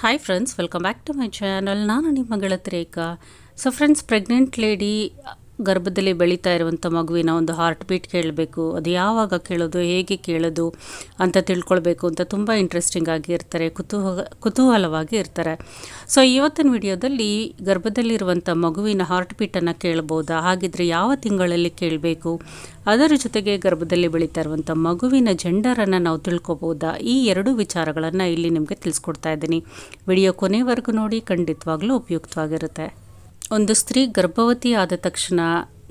hi friends welcome back to my channel நான் நிமங்களத் Rekha so friends pregnant lady ಗರ್ಭದಲ್ಲಿ ಬೆಳೀತಾ ಇರುವಂಥ ಮಗುವಿನ ಒಂದು ಹಾರ್ಟ್ ಬೀಟ್ ಕೇಳಬೇಕು ಅದು ಯಾವಾಗ ಕೇಳೋದು ಹೇಗೆ ಕೇಳೋದು ಅಂತ ತಿಳ್ಕೊಳ್ಬೇಕು ಅಂತ ತುಂಬ ಇಂಟ್ರೆಸ್ಟಿಂಗ್ ಆಗಿ ಇರ್ತಾರೆ ಕುತೂಹ ಕುತೂಹಲವಾಗಿ ಇರ್ತಾರೆ ಸೊ ಇವತ್ತಿನ ವಿಡಿಯೋದಲ್ಲಿ ಗರ್ಭದಲ್ಲಿರುವಂಥ ಮಗುವಿನ ಹಾರ್ಟ್ ಬೀಟನ್ನು ಕೇಳ್ಬೋದಾ ಹಾಗಿದ್ರೆ ಯಾವ ತಿಂಗಳಲ್ಲಿ ಕೇಳಬೇಕು ಅದರ ಜೊತೆಗೆ ಗರ್ಭದಲ್ಲಿ ಬೆಳೀತಾ ಇರುವಂಥ ಮಗುವಿನ ಜೆಂಡರನ್ನು ನಾವು ತಿಳ್ಕೊಬೋದಾ ಈ ಎರಡು ವಿಚಾರಗಳನ್ನು ಇಲ್ಲಿ ನಿಮಗೆ ತಿಳಿಸ್ಕೊಡ್ತಾ ಇದ್ದೀನಿ ವಿಡಿಯೋ ಕೊನೆವರೆಗೂ ನೋಡಿ ಖಂಡಿತವಾಗಲೂ ಉಪಯುಕ್ತವಾಗಿರುತ್ತೆ ಒಂದು ಸ್ತ್ರೀ ಗರ್ಭವತಿ ಆದ ತಕ್ಷಣ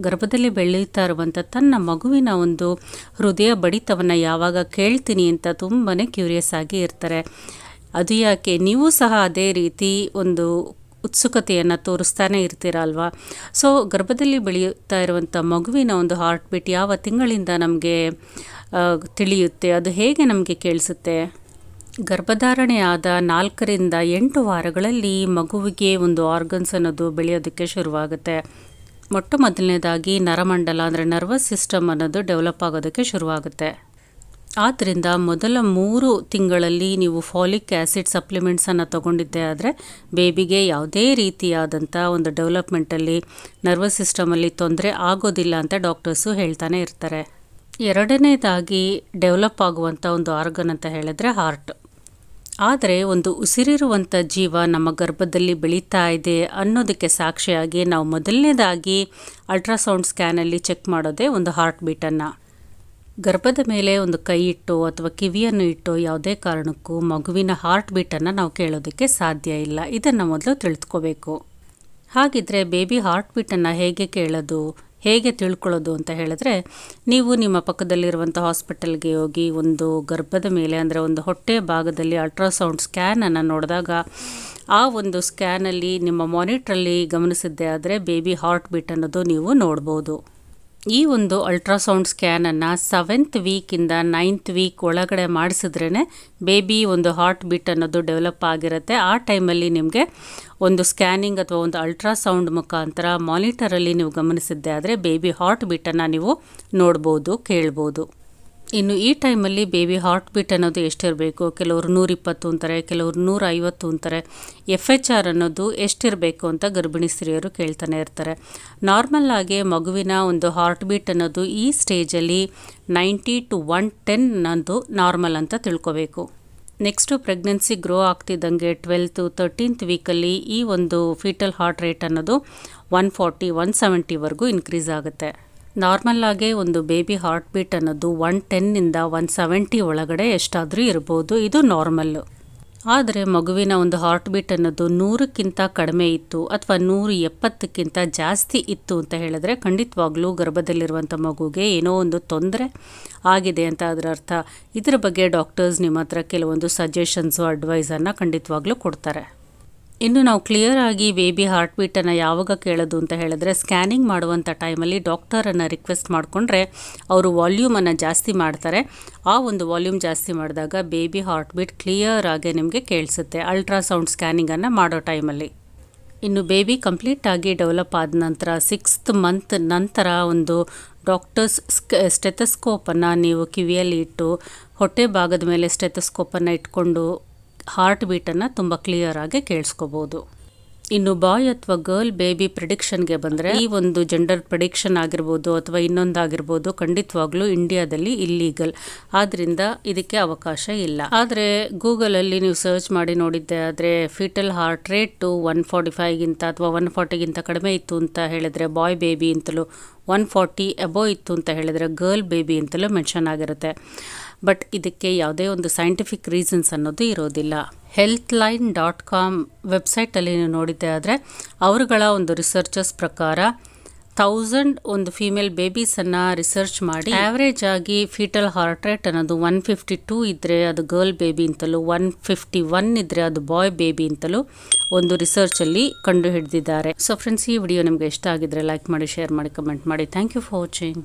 ಗರ್ಭದಲ್ಲಿ ಬೆಳೀತಾ ಇರುವಂಥ ತನ್ನ ಮಗುವಿನ ಒಂದು ಹೃದಯ ಬಡಿತವನ್ನು ಯಾವಾಗ ಕೇಳ್ತೀನಿ ಅಂತ ತುಂಬಾ ಕ್ಯೂರಿಯಸ್ ಆಗಿ ಇರ್ತಾರೆ ಅದು ಯಾಕೆ ನೀವು ಸಹ ಅದೇ ರೀತಿ ಒಂದು ಉತ್ಸುಕತೆಯನ್ನು ತೋರಿಸ್ತಾನೆ ಅಲ್ವಾ ಸೊ ಗರ್ಭದಲ್ಲಿ ಬೆಳೆಯುತ್ತಾ ಇರುವಂಥ ಮಗುವಿನ ಒಂದು ಹಾರ್ಟ್ ಬೀಟ್ ಯಾವ ತಿಂಗಳಿಂದ ನಮಗೆ ತಿಳಿಯುತ್ತೆ ಅದು ಹೇಗೆ ನಮಗೆ ಕೇಳಿಸುತ್ತೆ ಗರ್ಭಧಾರಣೆಯಾದ ನಾಲ್ಕರಿಂದ ಎಂಟು ವಾರಗಳಲ್ಲಿ ಮಗುವಿಗೆ ಒಂದು ಆರ್ಗನ್ಸ್ ಅನ್ನೋದು ಬೆಳೆಯೋದಕ್ಕೆ ಶುರುವಾಗುತ್ತೆ ಮೊಟ್ಟ ಮೊದಲನೇದಾಗಿ ನರಮಂಡಲ ಅಂದರೆ ನರ್ವಸ್ ಸಿಸ್ಟಮ್ ಅನ್ನೋದು ಡೆವಲಪ್ ಆಗೋದಕ್ಕೆ ಶುರುವಾಗುತ್ತೆ ಆದ್ದರಿಂದ ಮೊದಲ ಮೂರು ತಿಂಗಳಲ್ಲಿ ನೀವು ಫಾಲಿಕ್ ಆ್ಯಸಿಡ್ ಸಪ್ಲಿಮೆಂಟ್ಸನ್ನು ತೊಗೊಂಡಿದ್ದೆ ಆದರೆ ಬೇಬಿಗೆ ಯಾವುದೇ ರೀತಿಯಾದಂಥ ಒಂದು ಡೆವಲಪ್ಮೆಂಟಲ್ಲಿ ನರ್ವಸ್ ಸಿಸ್ಟಮಲ್ಲಿ ತೊಂದರೆ ಆಗೋದಿಲ್ಲ ಅಂತ ಡಾಕ್ಟರ್ಸು ಹೇಳ್ತಾನೆ ಇರ್ತಾರೆ ಎರಡನೇದಾಗಿ ಡೆವಲಪ್ ಆಗುವಂಥ ಒಂದು ಆರ್ಗನ್ ಅಂತ ಹೇಳಿದ್ರೆ ಹಾರ್ಟ್ ಆದರೆ ಒಂದು ಉಸಿರಿರುವಂಥ ಜೀವ ನಮ್ಮ ಗರ್ಭದಲ್ಲಿ ಬೆಳೀತಾ ಇದೆ ಅನ್ನೋದಕ್ಕೆ ಸಾಕ್ಷಿಯಾಗಿ ನಾವು ಮೊದಲನೇದಾಗಿ ಅಲ್ಟ್ರಾಸೌಂಡ್ ಸ್ಕ್ಯಾನಲ್ಲಿ ಚೆಕ್ ಮಾಡೋದೇ ಒಂದು ಹಾರ್ಟ್ ಬೀಟನ್ನು ಗರ್ಭದ ಮೇಲೆ ಒಂದು ಕೈ ಇಟ್ಟು ಅಥವಾ ಕಿವಿಯನ್ನು ಇಟ್ಟು ಯಾವುದೇ ಕಾರಣಕ್ಕೂ ಮಗುವಿನ ಹಾರ್ಟ್ ಬೀಟನ್ನು ನಾವು ಕೇಳೋದಕ್ಕೆ ಸಾಧ್ಯ ಇಲ್ಲ ಇದನ್ನು ಮೊದಲು ತಿಳಿದುಕೋಬೇಕು ಹಾಗಿದ್ರೆ ಬೇಬಿ ಹಾರ್ಟ್ ಬೀಟನ್ನು ಹೇಗೆ ಕೇಳೋದು ಹೇಗೆ ತಿಳ್ಕೊಳ್ಳೋದು ಅಂತ ಹೇಳಿದ್ರೆ ನೀವು ನಿಮ್ಮ ಪಕ್ಕದಲ್ಲಿರುವಂಥ ಹಾಸ್ಪಿಟಲ್ಗೆ ಹೋಗಿ ಒಂದು ಗರ್ಭದ ಮೇಲೆ ಅಂದರೆ ಒಂದು ಹೊಟ್ಟೆ ಭಾಗದಲ್ಲಿ ಅಲ್ಟ್ರಾಸೌಂಡ್ ಸ್ಕ್ಯಾನನ್ನು ನೋಡಿದಾಗ ಆ ಒಂದು ಸ್ಕ್ಯಾನಲ್ಲಿ ನಿಮ್ಮ ಮಾನಿಟ್ರಲ್ಲಿ ಗಮನಿಸಿದ್ದೆ ಆದರೆ ಬೇಬಿ ಹಾರ್ಟ್ ಬೀಟ್ ಅನ್ನೋದು ನೀವು ನೋಡ್ಬೋದು ಈ ಒಂದು ಅಲ್ಟ್ರಾಸೌಂಡ್ ಸ್ಕ್ಯಾನನ್ನು ಸೆವೆಂತ್ ವೀಕಿಂದ ನೈನ್ತ್ ವೀಕ್ ಒಳಗಡೆ ಮಾಡಿಸಿದ್ರೇ ಬೇಬಿ ಒಂದು ಹಾರ್ಟ್ ಬೀಟ್ ಅನ್ನೋದು ಡೆವಲಪ್ ಆಗಿರುತ್ತೆ ಆ ಟೈಮಲ್ಲಿ ನಿಮಗೆ ಒಂದು ಸ್ಕ್ಯಾನಿಂಗ್ ಅಥವಾ ಒಂದು ಅಲ್ಟ್ರಾಸೌಂಡ್ ಮುಖಾಂತರ ಮಾನಿಟರಲ್ಲಿ ನೀವು ಗಮನಿಸಿದ್ದೆ ಆದರೆ ಬೇಬಿ ಹಾರ್ಟ್ ಬೀಟನ್ನು ನೀವು ನೋಡ್ಬೋದು ಕೇಳ್ಬೋದು ಇನ್ನು ಈ ಟೈಮಲ್ಲಿ ಬೇಬಿ ಹಾರ್ಟ್ ಬೀಟ್ ಅನ್ನೋದು ಎಷ್ಟಿರಬೇಕು ಕೆಲವರು ನೂರಿಪ್ಪತ್ತು ಅಂತಾರೆ ಕೆಲವರು ನೂರ ಐವತ್ತು ಅಂತಾರೆ ಎಫ್ ಎಚ್ ಆರ್ ಅನ್ನೋದು ಎಷ್ಟಿರಬೇಕು ಅಂತ ಗರ್ಭಿಣಿ ಸ್ತ್ರೀಯರು ಕೇಳ್ತಾನೆ ಇರ್ತಾರೆ ನಾರ್ಮಲ್ ಆಗಿ ಮಗುವಿನ ಒಂದು ಹಾರ್ಟ್ ಬೀಟ್ ಅನ್ನೋದು ಈ ಸ್ಟೇಜಲ್ಲಿ ನೈಂಟಿ ಟು ಒನ್ ಟೆನ್ ಅನ್ನೋದು ನಾರ್ಮಲ್ ಅಂತ ತಿಳ್ಕೋಬೇಕು ನೆಕ್ಸ್ಟು ಪ್ರೆಗ್ನೆನ್ಸಿ ಗ್ರೋ ಆಗ್ತಿದ್ದಂಗೆ ಟ್ವೆಲ್ತು ತರ್ಟೀನ್ತ್ ವೀಕಲ್ಲಿ ಈ ಒಂದು ಫೀಟಲ್ ಹಾರ್ಟ್ ರೇಟ್ ಅನ್ನೋದು ಒನ್ ಫಾರ್ಟಿ ಒನ್ ಸೆವೆಂಟಿವರೆಗೂ ಇನ್ಕ್ರೀಸ್ ಆಗುತ್ತೆ ನಾರ್ಮಲ್ ಒಂದು ಬೇಬಿ ಹಾರ್ಟ್ ಬೀಟ್ ಅನ್ನೋದು ಒನ್ ಟೆನ್ನಿಂದ ಒನ್ ಸೆವೆಂಟಿ ಒಳಗಡೆ ಎಷ್ಟಾದರೂ ಇರ್ಬೋದು ಇದು ನಾರ್ಮಲ್ಲು ಆದರೆ ಮಗುವಿನ ಒಂದು ಹಾರ್ಟ್ ಬೀಟ್ ಅನ್ನೋದು ನೂರಕ್ಕಿಂತ ಕಡಿಮೆ ಇತ್ತು ಅಥವಾ ನೂರು ಎಪ್ಪತ್ತಕ್ಕಿಂತ ಜಾಸ್ತಿ ಇತ್ತು ಅಂತ ಹೇಳಿದ್ರೆ ಖಂಡಿತವಾಗ್ಲೂ ಗರ್ಭದಲ್ಲಿರುವಂಥ ಮಗುಗೆ ಏನೋ ಒಂದು ತೊಂದರೆ ಆಗಿದೆ ಅಂತ ಅದರ ಅರ್ಥ ಇದರ ಬಗ್ಗೆ ಡಾಕ್ಟರ್ಸ್ ನಿಮ್ಮ ಹತ್ರ ಕೆಲವೊಂದು ಸಜೆಷನ್ಸು ಅಡ್ವೈಸನ್ನು ಖಂಡಿತವಾಗ್ಲೂ ಕೊಡ್ತಾರೆ ಇನ್ನು ನಾವು ಕ್ಲಿಯರ್ ಆಗಿ ಬೇಬಿ ಹಾರ್ಟ್ ಬೀಟನ್ನು ಯಾವಾಗ ಕೇಳೋದು ಅಂತ ಹೇಳಿದ್ರೆ ಸ್ಕ್ಯಾನಿಂಗ್ ಮಾಡುವಂಥ ಟೈಮಲ್ಲಿ ಡಾಕ್ಟರನ್ನು ರಿಕ್ವೆಸ್ಟ್ ಮಾಡಿಕೊಂಡ್ರೆ ಅವರು ವಾಲ್ಯೂಮನ್ನು ಜಾಸ್ತಿ ಮಾಡ್ತಾರೆ ಆ ಒಂದು ವಾಲ್ಯೂಮ್ ಜಾಸ್ತಿ ಮಾಡಿದಾಗ ಬೇಬಿ ಹಾರ್ಟ್ ಬೀಟ್ ಕ್ಲಿಯರ್ ಆಗಿ ನಿಮಗೆ ಕೇಳಿಸುತ್ತೆ ಅಲ್ಟ್ರಾಸೌಂಡ್ ಸ್ಕ್ಯಾನಿಂಗನ್ನು ಮಾಡೋ ಟೈಮಲ್ಲಿ ಇನ್ನು ಬೇಬಿ ಕಂಪ್ಲೀಟ್ ಆಗಿ ಡೆವಲಪ್ ಆದ ನಂತರ ಸಿಕ್ಸ್ತ್ ಮಂತ್ ನಂತರ ಒಂದು ಡಾಕ್ಟರ್ಸ್ ಸ್ಕ್ ಸ್ಟೆತಸ್ಕೋಪನ್ನು ನೀವು ಕಿವಿಯಲ್ಲಿ ಇಟ್ಟು ಹೊಟ್ಟೆ ಭಾಗದ ಮೇಲೆ ಸ್ಟೆತಸ್ಕೋಪನ್ನು ಇಟ್ಕೊಂಡು ಹಾರ್ಟ್ ಬೀಟನ್ನು ತುಂಬ ಕ್ಲಿಯರ್ ಆಗಿ ಕೇಳಿಸ್ಕೋಬೋದು ಇನ್ನು ಬಾಯ್ ಅಥವಾ ಗರ್ಲ್ ಬೇಬಿ ಪ್ರಿಡಿಕ್ಷನ್ಗೆ ಬಂದರೆ ಈ ಒಂದು ಜೆಂಡರ್ ಪ್ರಿಡಿಕ್ಷನ್ ಆಗಿರ್ಬೋದು ಅಥವಾ ಇನ್ನೊಂದಾಗಿರ್ಬೋದು ಖಂಡಿತವಾಗ್ಲೂ ಇಂಡಿಯಾದಲ್ಲಿ ಇಲ್ಲೀಗಲ್ ಆದ್ದರಿಂದ ಇದಕ್ಕೆ ಅವಕಾಶ ಇಲ್ಲ ಆದರೆ ಗೂಗಲಲ್ಲಿ ನೀವು ಸರ್ಚ್ ಮಾಡಿ ನೋಡಿದ್ದೆ ಆದರೆ foetal heart rate one forty ಫೈವ್ಗಿಂತ ಅಥವಾ ಒನ್ ಫಾರ್ಟಿಗಿಂತ ಕಡಿಮೆ ಇತ್ತು ಅಂತ ಹೇಳಿದರೆ ಬಾಯ್ ಬೇಬಿ ಅಂತಲೂ ಒನ್ ಫಾರ್ಟಿ ಅಬೋ ಇತ್ತು ಅಂತ ಹೇಳಿದರೆ ಗರ್ಲ್ ಬೇಬಿ ಅಂತಲೂ ಮೆನ್ಷನ್ ಆಗಿರುತ್ತೆ ಬಟ್ ಇದಕ್ಕೆ ಯಾವುದೇ ಒಂದು ಸೈಂಟಿಫಿಕ್ ರೀಸನ್ಸ್ ಅನ್ನೋದು ಇರೋದಿಲ್ಲ ಹೆಲ್ತ್ ಲೈನ್ ಡಾಟ್ ಕಾಮ್ ವೆಬ್ಸೈಟಲ್ಲಿ ನೀವು ನೋಡಿದ್ದೆ ಆದರೆ ಅವರುಗಳ ಒಂದು ರಿಸರ್ಚಸ್ ಪ್ರಕಾರ ಥೌಸಂಡ್ ಒಂದು ಫೀಮೇಲ್ ಬೇಬೀಸನ್ನು ರಿಸರ್ಚ್ ಮಾಡಿ ಆವ್ರೇಜ್ ಆಗಿ ಫೀಟಲ್ ಹಾರ್ಟ್ ರೇಟ್ ಅನ್ನೋದು ಒನ್ ಫಿಫ್ಟಿ ಟೂ ಇದ್ದರೆ ಅದು ಗರ್ಲ್ ಬೇಬಿ ಅಂತಲೂ ಒನ್ ಫಿಫ್ಟಿ ಒನ್ ಇದ್ದರೆ ಅದು ಬಾಯ್ ಬೇಬಿ ಅಂತಲೂ ಒಂದು ರಿಸರ್ಚ್ ಅಲ್ಲಿ ಕಂಡು ಹಿಡಿದಿದ್ದಾರೆ ಸೊ ಫ್ರೆಂಡ್ಸ್ ಈ ವಿಡಿಯೋ ನಿಮಗೆ ಇಷ್ಟ ಆಗಿದ್ರೆ ಲೈಕ್ ಮಾಡಿ ಶೇರ್ ಮಾಡಿ ಕಮೆಂಟ್ ಮಾಡಿ ಥ್ಯಾಂಕ್ ಯು ಫಾರ್ ವಾಚಿಂಗ್